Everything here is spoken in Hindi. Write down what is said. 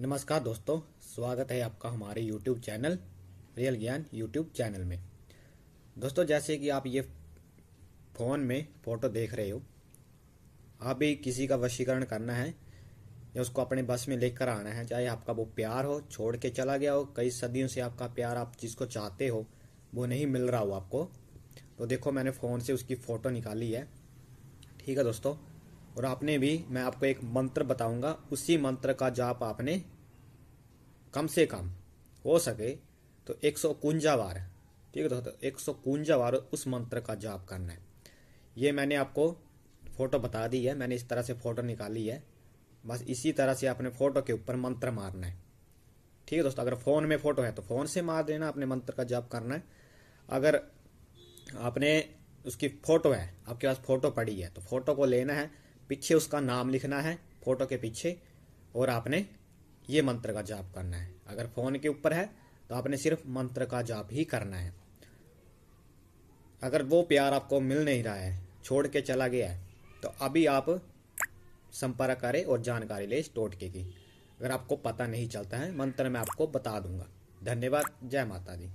नमस्कार दोस्तों स्वागत है आपका हमारे YouTube channel real Gyan YouTube channel में दोस्तों जैसे कि आप ये फ़ोन में फ़ोटो देख रहे हो आप भी किसी का वशीकरण करना है या उसको अपने बस में लेकर आना है चाहे आपका वो प्यार हो छोड़ के चला गया हो कई सदियों से आपका प्यार आप जिसको चाहते हो वो नहीं मिल रहा हो आपको तो देखो मैंने फ़ोन से उसकी फ़ोटो निकाली है ठीक है दोस्तों और आपने भी मैं आपको एक मंत्र बताऊंगा उसी मंत्र का जाप आपने कम से कम हो सके तो एक सौ कुंजा बार ठीक है दोस्तों एक सौ कुंजा बार उस मंत्र का जाप करना है ये मैंने आपको फ़ोटो बता दी है मैंने इस तरह से फ़ोटो निकाली है बस इसी तरह से आपने फ़ोटो के ऊपर मंत्र मारना है ठीक है दोस्तों अगर फ़ोन में फ़ोटो है तो फ़ोन से मार देना आपने मंत्र का जाप करना है अगर आपने उसकी फ़ोटो है आपके पास फ़ोटो पड़ी है तो फ़ोटो को लेना है पीछे उसका नाम लिखना है फोटो के पीछे और आपने ये मंत्र का जाप करना है अगर फोन के ऊपर है तो आपने सिर्फ मंत्र का जाप ही करना है अगर वो प्यार आपको मिल नहीं रहा है छोड़ के चला गया है तो अभी आप संपर्क करें और जानकारी ले इस टोटके की अगर आपको पता नहीं चलता है मंत्र मैं आपको बता दूंगा धन्यवाद जय माता दी